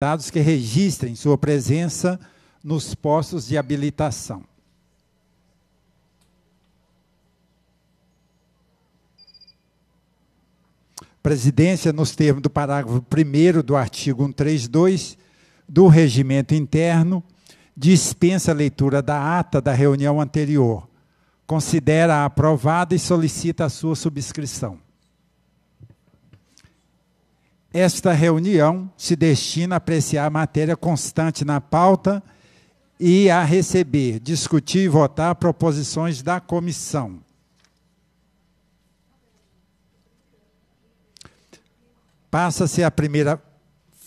dados que registrem sua presença nos postos de habilitação. Presidência, nos termos do parágrafo 1 do artigo 132 do Regimento Interno, dispensa a leitura da ata da reunião anterior, considera aprovada e solicita a sua subscrição. Esta reunião se destina a apreciar a matéria constante na pauta e a receber, discutir e votar proposições da comissão. Passa-se a primeira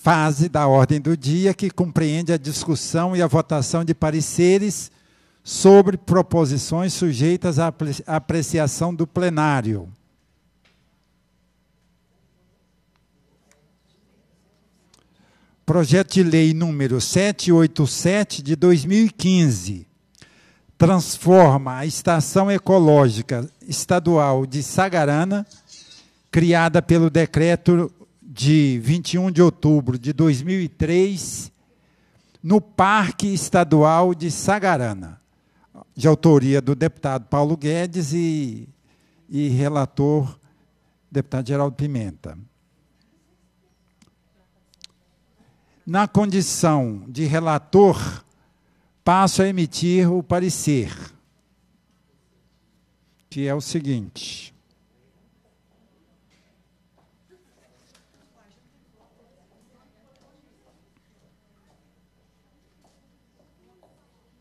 fase da ordem do dia, que compreende a discussão e a votação de pareceres sobre proposições sujeitas à apreciação do plenário. projeto de lei número 787 de 2015 transforma a Estação Ecológica Estadual de Sagarana, criada pelo decreto de 21 de outubro de 2003, no Parque Estadual de Sagarana, de autoria do deputado Paulo Guedes e, e relator deputado Geraldo Pimenta. na condição de relator, passo a emitir o parecer, que é o seguinte.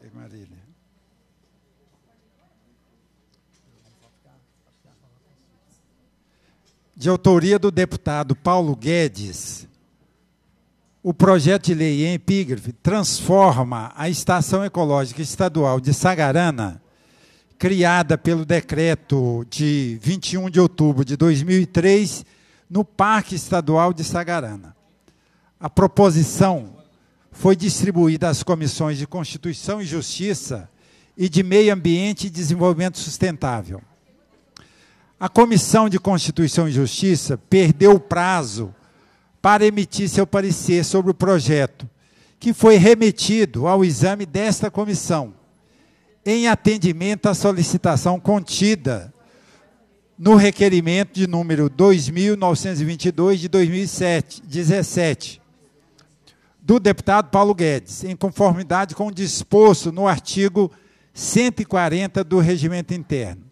É, de autoria do deputado Paulo Guedes, o projeto de lei em epígrafe transforma a Estação Ecológica Estadual de Sagarana, criada pelo decreto de 21 de outubro de 2003, no Parque Estadual de Sagarana. A proposição foi distribuída às comissões de Constituição e Justiça e de Meio Ambiente e Desenvolvimento Sustentável. A Comissão de Constituição e Justiça perdeu o prazo para emitir seu parecer sobre o projeto, que foi remetido ao exame desta comissão, em atendimento à solicitação contida no requerimento de número 2922 de 2017 do deputado Paulo Guedes, em conformidade com o disposto no artigo 140 do regimento interno.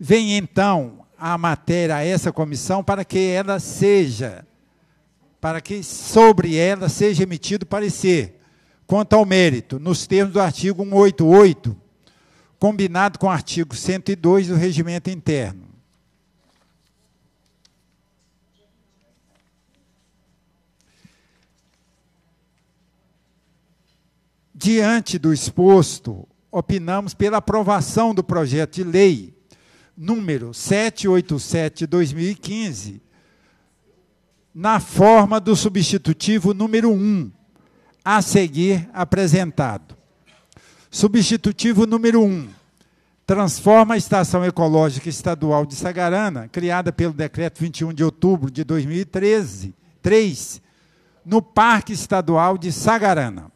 Vem então a matéria a essa comissão para que ela seja para que sobre ela seja emitido parecer quanto ao mérito, nos termos do artigo 188, combinado com o artigo 102 do Regimento Interno. Diante do exposto, opinamos pela aprovação do projeto de lei número 787 de 2015 na forma do substitutivo número 1, um, a seguir apresentado. Substitutivo número 1. Um, transforma a Estação Ecológica Estadual de Sagarana, criada pelo decreto 21 de outubro de 2013, 3, no Parque Estadual de Sagarana.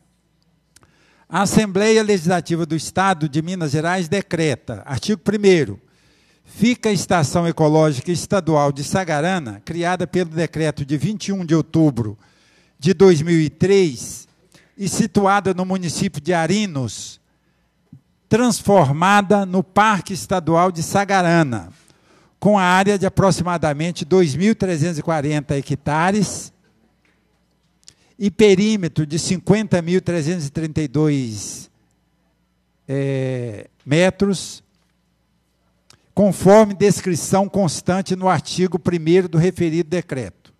A Assembleia Legislativa do Estado de Minas Gerais decreta, artigo 1 fica a Estação Ecológica Estadual de Sagarana, criada pelo decreto de 21 de outubro de 2003 e situada no município de Arinos, transformada no Parque Estadual de Sagarana, com a área de aproximadamente 2.340 hectares e perímetro de 50.332 é, eh, metros, conforme descrição constante no artigo 1 do referido decreto.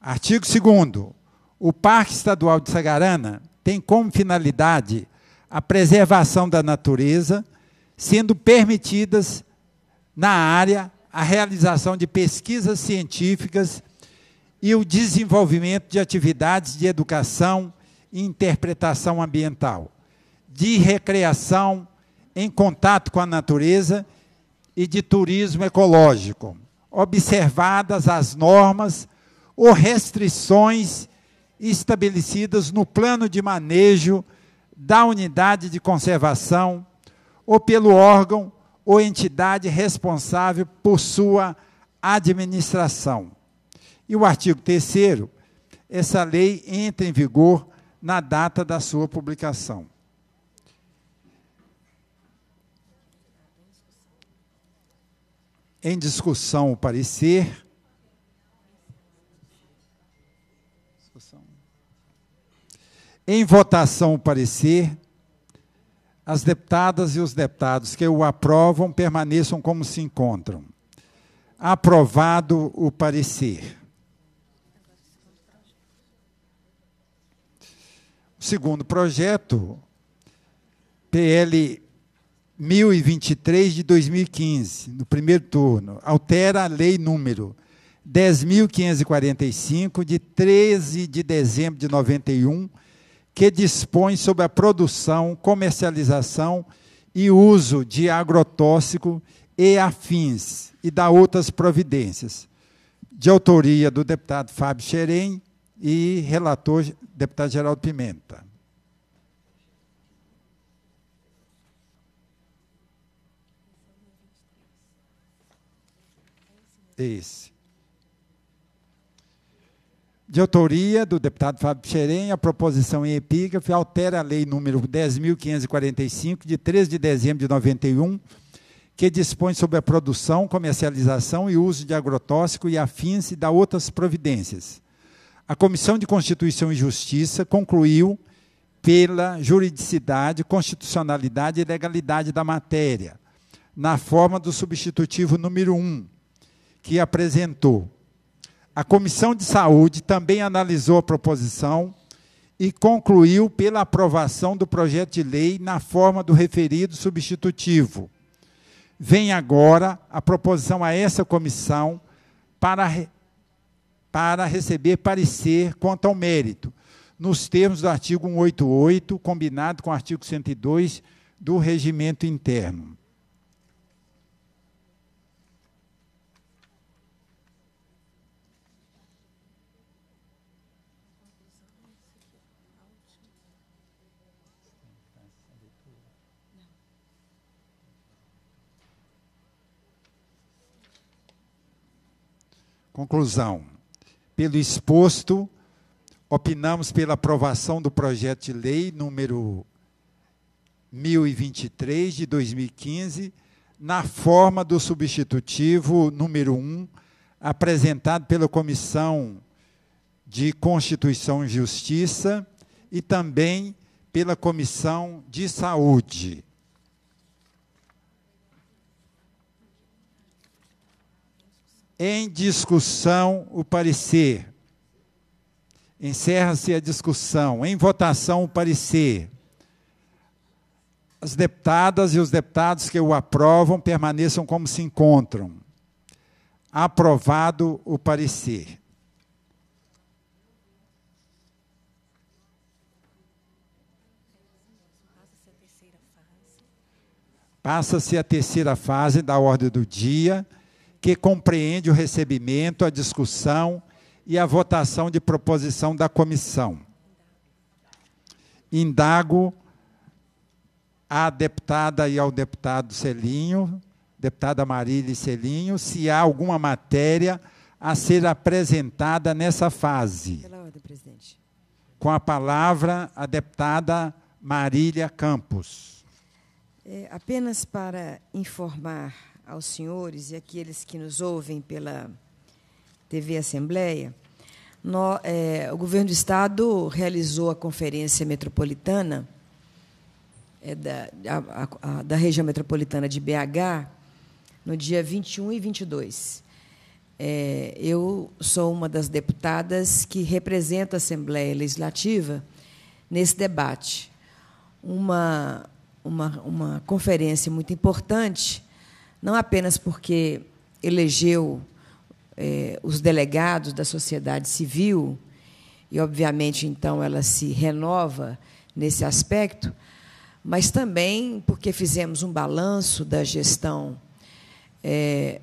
Artigo 2. O Parque Estadual de Sagarana tem como finalidade a preservação da natureza, sendo permitidas na área a realização de pesquisas científicas e o desenvolvimento de atividades de educação e interpretação ambiental, de recreação, em contato com a natureza e de turismo ecológico, observadas as normas ou restrições estabelecidas no plano de manejo da unidade de conservação ou pelo órgão ou entidade responsável por sua administração. E o artigo 3 essa lei entra em vigor na data da sua publicação. em discussão o parecer. Em votação o parecer. As deputadas e os deputados que o aprovam permaneçam como se encontram. Aprovado o parecer. O segundo projeto, PL 1023 de 2015, no primeiro turno, altera a lei número 10.545, de 13 de dezembro de 91, que dispõe sobre a produção, comercialização e uso de agrotóxico e afins, e dá outras providências. De autoria do deputado Fábio Xerém e relator deputado Geraldo Pimenta. É esse. De autoria do deputado Fábio Xerém, a proposição em epígrafe altera a lei número 10.545, de 3 de dezembro de 91, que dispõe sobre a produção, comercialização e uso de agrotóxico e afins e dá outras providências. A Comissão de Constituição e Justiça concluiu pela juridicidade, constitucionalidade e legalidade da matéria, na forma do substitutivo número 1, que apresentou. A Comissão de Saúde também analisou a proposição e concluiu pela aprovação do projeto de lei na forma do referido substitutivo. Vem agora a proposição a essa comissão para, para receber parecer quanto ao mérito, nos termos do artigo 188, combinado com o artigo 102 do regimento interno. Conclusão: pelo exposto, opinamos pela aprovação do projeto de lei número 1023 de 2015, na forma do substitutivo número 1, apresentado pela Comissão de Constituição e Justiça e também pela Comissão de Saúde. em discussão o parecer. Encerra-se a discussão. Em votação o parecer. As deputadas e os deputados que o aprovam permaneçam como se encontram. Aprovado o parecer. Passa-se a terceira fase da ordem do dia que compreende o recebimento, a discussão e a votação de proposição da comissão. Indago à deputada e ao deputado Celinho, deputada Marília Celinho, se há alguma matéria a ser apresentada nessa fase. Pela ordem, presidente. Com a palavra, a deputada Marília Campos. É, apenas para informar aos senhores e àqueles que nos ouvem pela TV Assembleia, no, é, o governo do Estado realizou a conferência metropolitana é, da, a, a, da região metropolitana de BH no dia 21 e 22. É, eu sou uma das deputadas que representa a Assembleia Legislativa nesse debate. Uma, uma, uma conferência muito importante não apenas porque elegeu é, os delegados da sociedade civil, e, obviamente, então ela se renova nesse aspecto, mas também porque fizemos um balanço da gestão, é,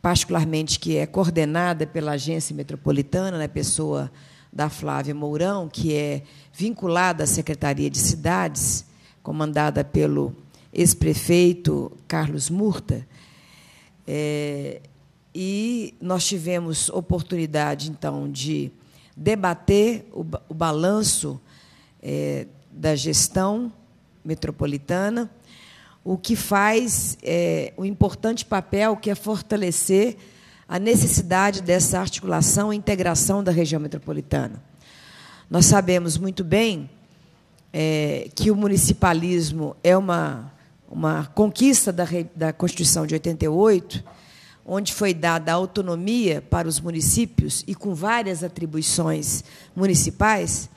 particularmente que é coordenada pela Agência Metropolitana, na né, pessoa da Flávia Mourão, que é vinculada à Secretaria de Cidades, comandada pelo ex-prefeito Carlos Murta, é, e nós tivemos oportunidade, então, de debater o, o balanço é, da gestão metropolitana, o que faz é, o importante papel que é fortalecer a necessidade dessa articulação e integração da região metropolitana. Nós sabemos muito bem é, que o municipalismo é uma uma conquista da, da Constituição de 88, onde foi dada autonomia para os municípios e com várias atribuições municipais.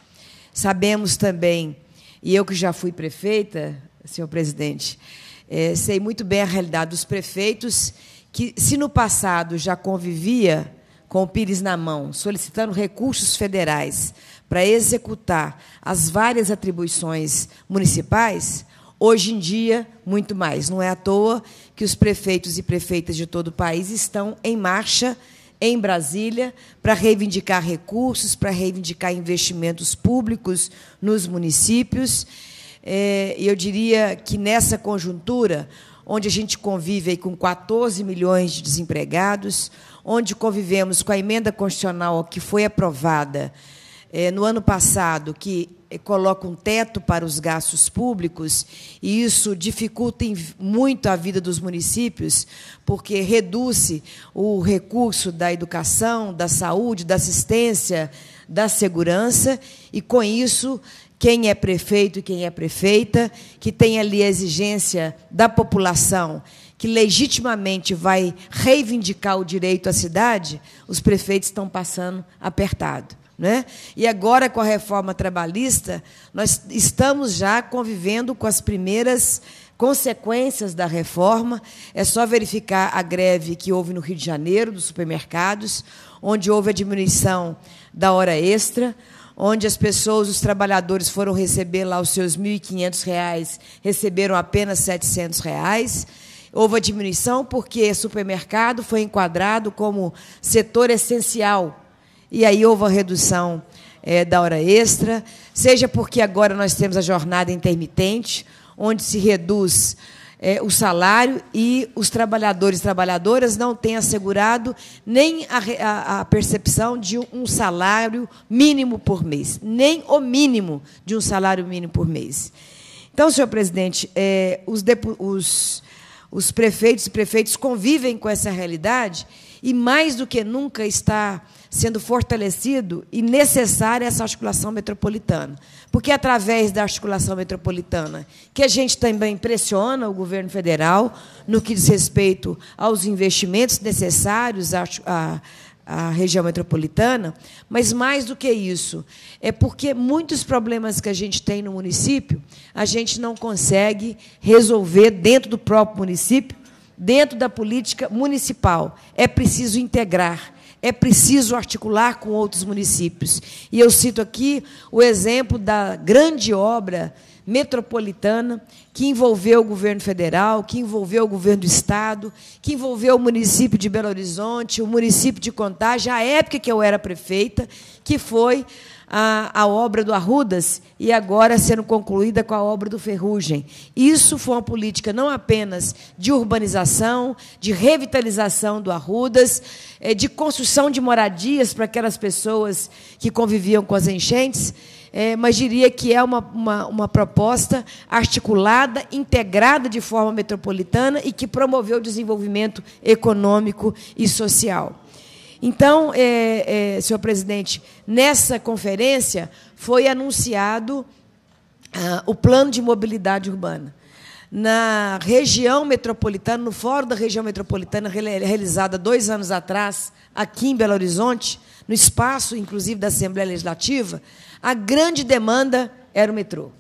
Sabemos também, e eu que já fui prefeita, senhor presidente, é, sei muito bem a realidade dos prefeitos que, se no passado já convivia com o Pires na mão, solicitando recursos federais para executar as várias atribuições municipais, Hoje em dia, muito mais. Não é à toa que os prefeitos e prefeitas de todo o país estão em marcha em Brasília para reivindicar recursos, para reivindicar investimentos públicos nos municípios. É, eu diria que nessa conjuntura, onde a gente convive com 14 milhões de desempregados, onde convivemos com a emenda constitucional que foi aprovada é, no ano passado, que eh, coloca um teto para os gastos públicos e isso dificulta muito a vida dos municípios, porque reduz o recurso da educação, da saúde, da assistência, da segurança e com isso quem é prefeito e quem é prefeita, que tem ali a exigência da população que legitimamente vai reivindicar o direito à cidade, os prefeitos estão passando apertado. Né? E agora, com a reforma trabalhista, nós estamos já convivendo com as primeiras consequências da reforma. É só verificar a greve que houve no Rio de Janeiro, dos supermercados, onde houve a diminuição da hora extra, onde as pessoas, os trabalhadores, foram receber lá os seus R$ 1.500, receberam apenas R$ 700. Houve a diminuição porque supermercado foi enquadrado como setor essencial e aí houve a redução é, da hora extra, seja porque agora nós temos a jornada intermitente, onde se reduz é, o salário e os trabalhadores e trabalhadoras não têm assegurado nem a, a, a, percepção de um salário mínimo por mês, nem o mínimo de um salário mínimo por mês. Então, senhor presidente, é, os, os, os prefeitos e prefeitos convivem com essa realidade e mais do que nunca está sendo fortalecido e necessária essa articulação metropolitana. Porque é através da articulação metropolitana que a gente também pressiona o governo federal no que diz respeito aos investimentos necessários à, à, à região metropolitana, mas mais do que isso, é porque muitos problemas que a gente tem no município, a gente não consegue resolver dentro do próprio município dentro da política municipal. É preciso integrar, é preciso articular com outros municípios. E eu cito aqui o exemplo da grande obra metropolitana que envolveu o governo federal, que envolveu o governo do estado, que envolveu o município de Belo Horizonte, o município de Contagem, a época que eu era prefeita, que foi a, a obra do Arrudas e agora sendo concluída com a obra do Ferrugem. Isso foi uma política não apenas de urbanização, de revitalização do Arrudas, é, de construção de moradias para aquelas pessoas que conviviam com as enchentes, é, mas diria que é uma, uma, uma, proposta articulada, integrada de forma metropolitana e que promoveu o desenvolvimento econômico e social. Então, é, é, senhor presidente, nessa conferência foi anunciado ah, o plano de mobilidade urbana. Na região metropolitana, no Fórum da Região Metropolitana, realizada dois anos atrás, aqui em Belo Horizonte, no espaço, inclusive, da Assembleia Legislativa, a grande demanda era o metrô.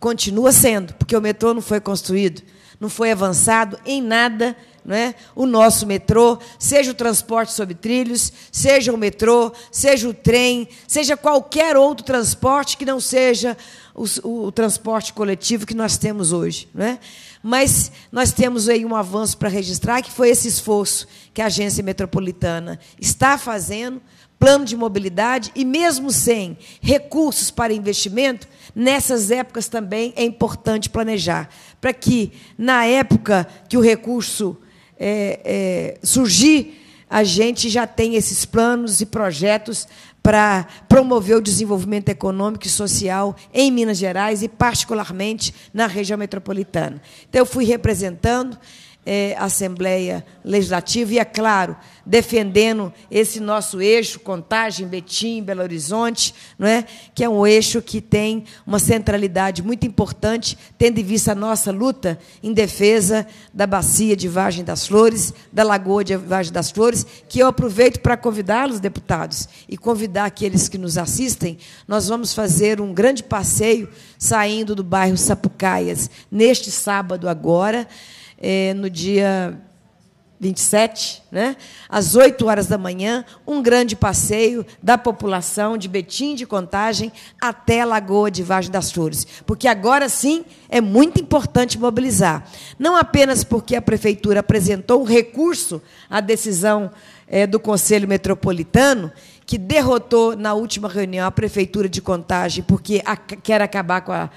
Continua sendo, porque o metrô não foi construído não foi avançado em nada. é? O nosso metrô, seja o transporte sobre trilhos, seja o metrô, seja o trem, seja qualquer outro transporte que não seja o, o, o transporte coletivo que nós temos hoje. é? Mas nós temos aí um avanço para registrar, que foi esse esforço que a agência metropolitana está fazendo plano de mobilidade e mesmo sem recursos para investimento, nessas épocas também é importante planejar, para que na época que o recurso é, é, surgir, a gente já tenha esses planos e projetos para promover o desenvolvimento econômico e social em Minas Gerais e particularmente na região metropolitana. Então eu fui representando é, Assembleia Legislativa e, é claro, defendendo esse nosso eixo, Contagem, Betim, Belo Horizonte, não é? que é um eixo que tem uma centralidade muito importante, tendo em vista a nossa luta em defesa da bacia de Vargem das Flores, da Lagoa de Vargem das Flores, que eu aproveito para convidá-los, deputados, e convidar aqueles que nos assistem. Nós vamos fazer um grande passeio saindo do bairro Sapucaias neste sábado agora é, no dia 27, né? às 8 horas da manhã, um grande passeio da população de Betim de Contagem até Lagoa de Vargem das Flores. Porque agora sim é muito importante mobilizar. Não apenas porque a prefeitura apresentou um recurso à decisão é, do Conselho Metropolitano que derrotou na última reunião a prefeitura de Contagem, porque a, quer acabar com a,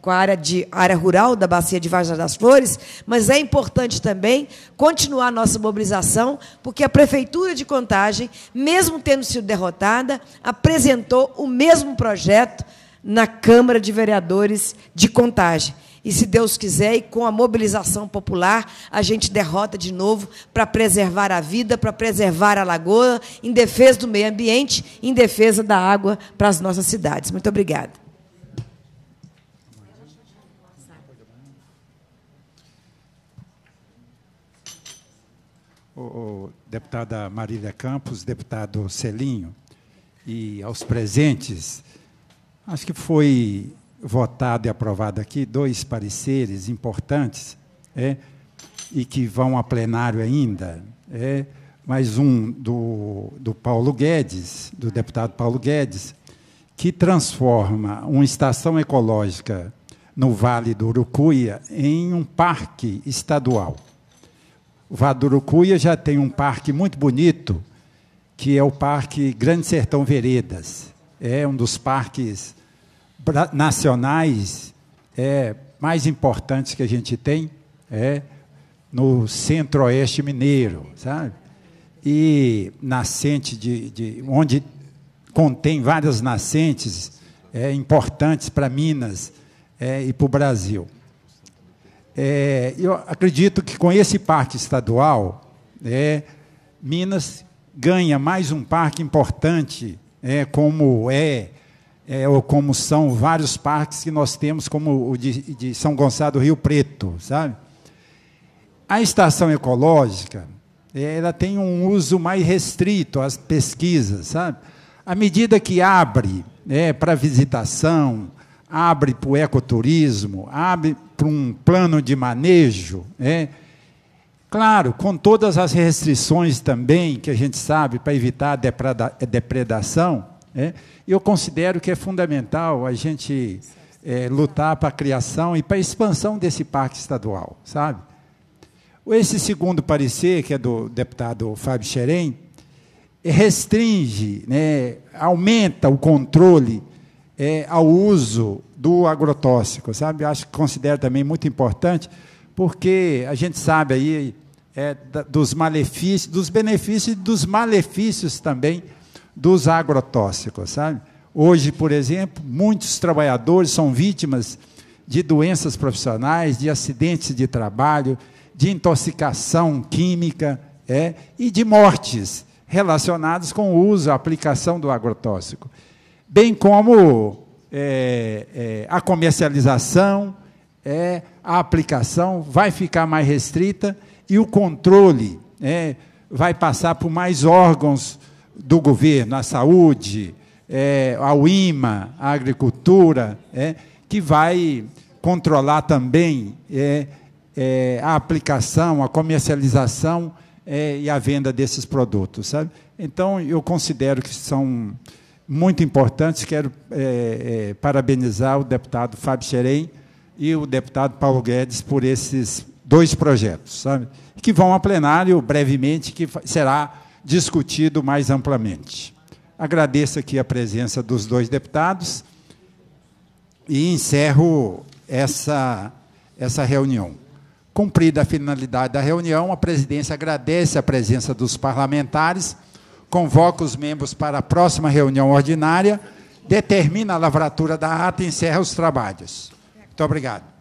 com a área, de, área rural da bacia de Vargas das Flores, mas é importante também continuar nossa mobilização, porque a prefeitura de Contagem, mesmo tendo sido derrotada, apresentou o mesmo projeto na Câmara de Vereadores de Contagem. E se Deus quiser, e com a mobilização popular, a gente derrota de novo para preservar a vida, para preservar a lagoa, em defesa do meio ambiente, em defesa da água para as nossas cidades. Muito obrigada. O, deputada Marília Campos, deputado Celinho, e aos presentes, acho que foi votado e aprovado aqui dois pareceres importantes é, e que vão a plenário ainda. É, mais um do, do Paulo Guedes, do deputado Paulo Guedes, que transforma uma estação ecológica no Vale do Urucuia em um parque estadual. O Vale do Urucuia já tem um parque muito bonito, que é o Parque Grande Sertão Veredas. É um dos parques nacionais é, mais importantes que a gente tem é no centro-oeste mineiro, sabe? E nascente de, de onde contém várias nascentes é, importantes para Minas é, e para o Brasil. É, eu acredito que com esse parque estadual, é, Minas ganha mais um parque importante, é, como é é, ou como são vários parques que nós temos, como o de, de São Gonçalo do Rio Preto, sabe? A estação ecológica, é, ela tem um uso mais restrito às pesquisas, sabe? À medida que abre é para visitação, abre para o ecoturismo, abre para um plano de manejo, é claro, com todas as restrições também que a gente sabe para evitar a depredação, né? Eu considero que é fundamental a gente é, lutar para a criação e para a expansão desse parque estadual, sabe? Esse segundo parecer, que é do deputado Fábio Xerém, restringe, né, aumenta o controle é, ao uso do agrotóxico, sabe? Acho que considero também muito importante, porque a gente sabe aí é, dos malefícios, dos benefícios e dos malefícios também dos agrotóxicos, sabe? Hoje, por exemplo, muitos trabalhadores são vítimas de doenças profissionais, de acidentes de trabalho, de intoxicação química é, e de mortes relacionadas com o uso, a aplicação do agrotóxico, bem como é, é, a comercialização, é, a aplicação vai ficar mais restrita e o controle é, vai passar por mais órgãos do governo, a saúde, é, ao IMA, a agricultura, é, que vai controlar também é, é, a aplicação, a comercialização é, e a venda desses produtos. Sabe? Então, eu considero que são muito importantes. Quero é, é, parabenizar o deputado Fábio Xerém e o deputado Paulo Guedes por esses dois projetos, sabe? que vão a plenário brevemente, que será discutido mais amplamente. Agradeço aqui a presença dos dois deputados e encerro essa, essa reunião. Cumprida a finalidade da reunião, a presidência agradece a presença dos parlamentares, convoca os membros para a próxima reunião ordinária, determina a lavratura da ata e encerra os trabalhos. Muito obrigado.